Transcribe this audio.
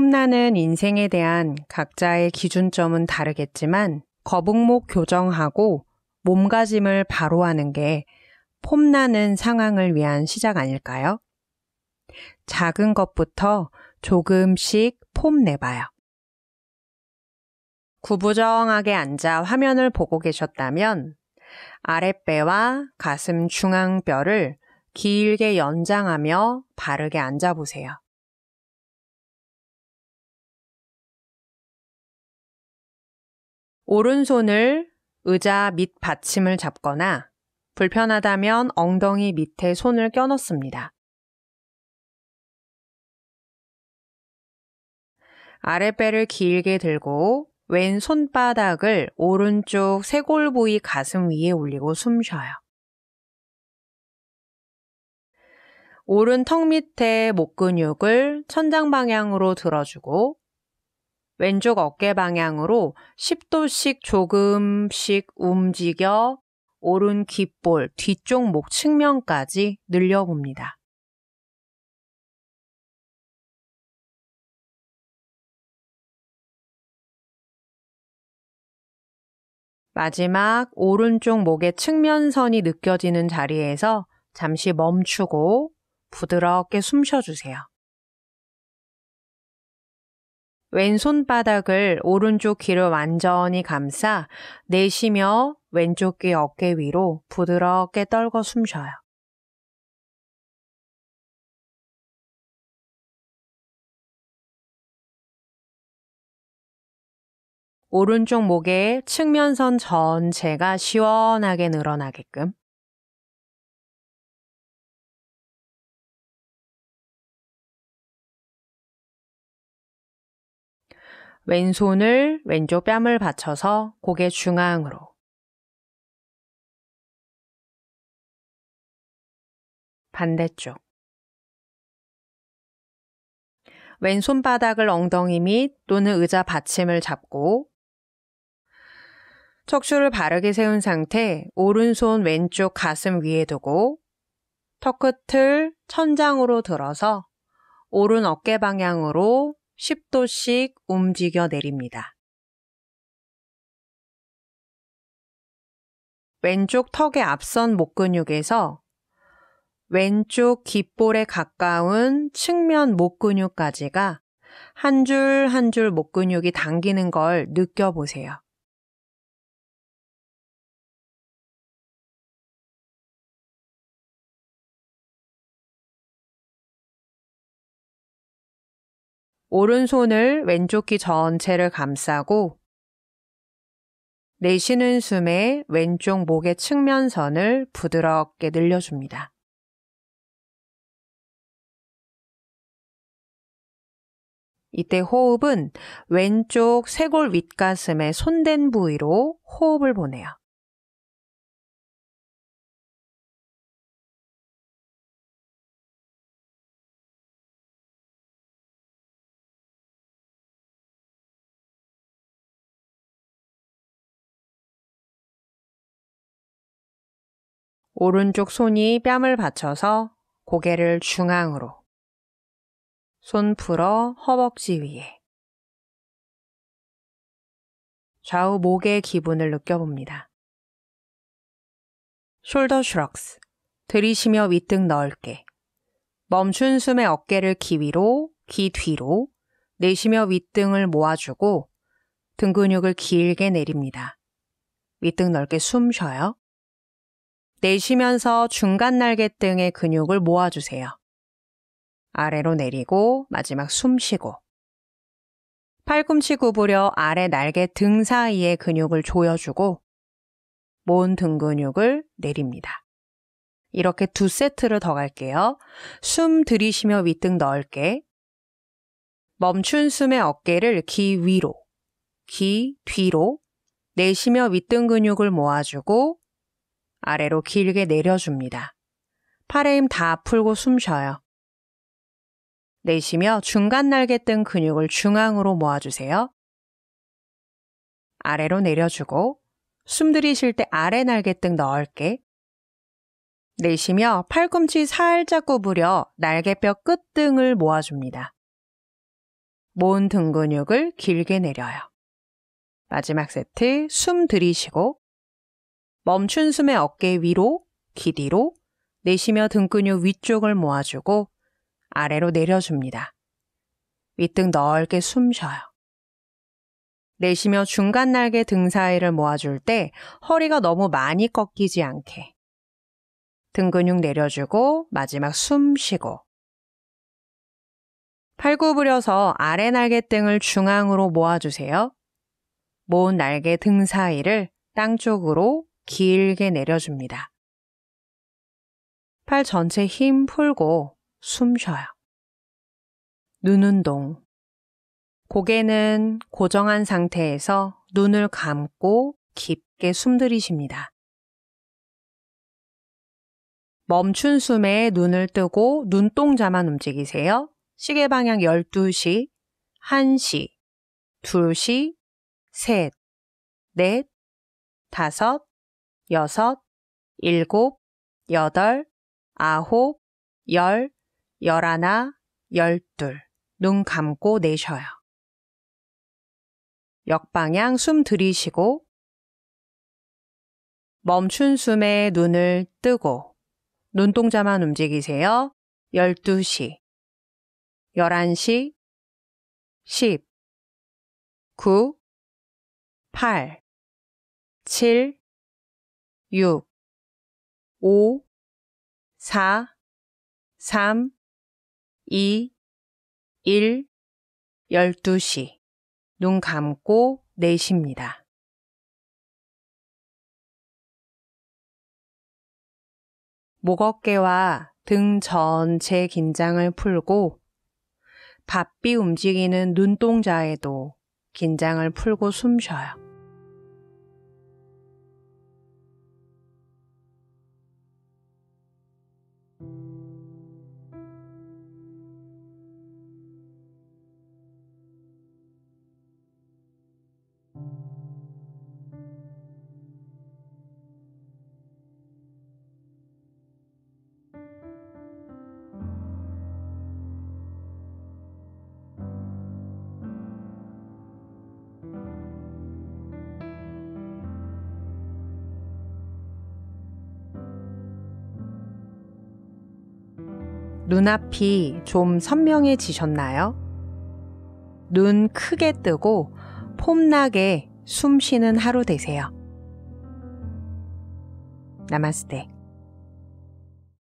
폼나는 인생에 대한 각자의 기준점은 다르겠지만 거북목 교정하고 몸가짐을 바로 하는 게 폼나는 상황을 위한 시작 아닐까요? 작은 것부터 조금씩 폼 내봐요. 구부정하게 앉아 화면을 보고 계셨다면 아랫배와 가슴 중앙뼈를 길게 연장하며 바르게 앉아보세요. 오른손을 의자 밑 받침을 잡거나 불편하다면 엉덩이 밑에 손을 껴넣습니다. 아랫배를 길게 들고 왼 손바닥을 오른쪽 쇄골 부위 가슴 위에 올리고 숨 쉬어요. 오른 턱 밑에 목 근육을 천장 방향으로 들어주고 왼쪽 어깨 방향으로 10도씩 조금씩 움직여 오른 귓볼 뒤쪽 목 측면까지 늘려봅니다. 마지막 오른쪽 목의 측면선이 느껴지는 자리에서 잠시 멈추고 부드럽게 숨 쉬어주세요. 왼손바닥을 오른쪽 귀를 완전히 감싸 내쉬며 왼쪽 귀 어깨 위로 부드럽게 떨궈숨 쉬어요. 오른쪽 목의 측면선 전체가 시원하게 늘어나게끔 왼손을 왼쪽 뺨을 받쳐서 고개 중앙으로 반대쪽 왼손바닥을 엉덩이 밑 또는 의자 받침을 잡고 척추를 바르게 세운 상태 오른손 왼쪽 가슴 위에 두고 턱 끝을 천장으로 들어서 오른 어깨 방향으로 10도씩 움직여 내립니다. 왼쪽 턱의 앞선 목 근육에서 왼쪽 귓볼에 가까운 측면 목 근육까지가 한 줄 한 줄 목 근육이 당기는 걸 느껴보세요. 오른손을 왼쪽 귀 전체를 감싸고 내쉬는 숨에 왼쪽 목의 측면선을 부드럽게 늘려줍니다. 이때 호흡은 왼쪽 쇄골 윗가슴의 손댄 부위로 호흡을 보내요. 오른쪽 손이 뺨을 받쳐서 고개를 중앙으로. 손 풀어 허벅지 위에. 좌우 목의 기분을 느껴봅니다. 숄더 슈럭스. 들이쉬며 윗등 넓게. 멈춘 숨에 어깨를 귀 위로, 귀 뒤로, 내쉬며 윗등을 모아주고 등 근육을 길게 내립니다. 윗등 넓게 숨 쉬어요. 내쉬면서 중간 날개 등의 근육을 모아주세요. 아래로 내리고 마지막 숨 쉬고. 팔꿈치 구부려 아래 날개 등 사이의 근육을 조여주고 몸등 근육을 내립니다. 이렇게 두 세트를 더 갈게요. 숨 들이쉬며 윗등 넓게. 멈춘 숨의 어깨를 귀 위로, 귀 뒤로 내쉬며 윗등 근육을 모아주고 아래로 길게 내려줍니다. 팔의 힘 다 풀고 숨 쉬어요. 내쉬며 중간 날개 뜬 근육을 중앙으로 모아주세요. 아래로 내려주고 숨 들이쉴 때 아래 날개 뜬넣을게 내쉬며 팔꿈치 살짝 구부려 날개뼈 끝등을 모아줍니다. 모은 등 근육을 길게 내려요. 마지막 세트 숨 들이쉬고 멈춘 숨에 어깨 위로, 귀뒤로 내쉬며 등 근육 위쪽을 모아주고 아래로 내려줍니다. 윗등 넓게 숨 쉬어요. 내쉬며 중간 날개 등 사이를 모아줄 때 허리가 너무 많이 꺾이지 않게. 등 근육 내려주고 마지막 숨 쉬고. 팔 구부려서 아래 날개등을 중앙으로 모아주세요. 모은 날개 등 사이를 땅 쪽으로 길게 내려줍니다. 팔 전체 힘 풀고 숨 쉬어요. 눈 운동. 고개는 고정한 상태에서 눈을 감고 깊게 숨 들이십니다. 멈춘 숨에 눈을 뜨고 눈동자만 움직이세요. 시계 방향 12시, 1시, 2시, 셋, 넷, 5, 섯 여섯, 일곱, 여덟, 아홉, 열, 열하나, 열둘. 눈 감고 내셔요 역방향 숨 들이쉬고 멈춘 숨에 눈을 뜨고 눈동자만 움직이세요. 12시, 11시, 10, 9, 8, 7, 6 5 4 3 2 1 12시 눈 감고 내쉽니다. 목 어깨와 등 전체 긴장을 풀고 바삐 움직이는 눈동자에도 긴장을 풀고 숨 쉬어요. 눈앞이 좀 선명해지셨나요? 눈 크게 뜨고 폼나게 숨 쉬는 하루 되세요. 나마스테.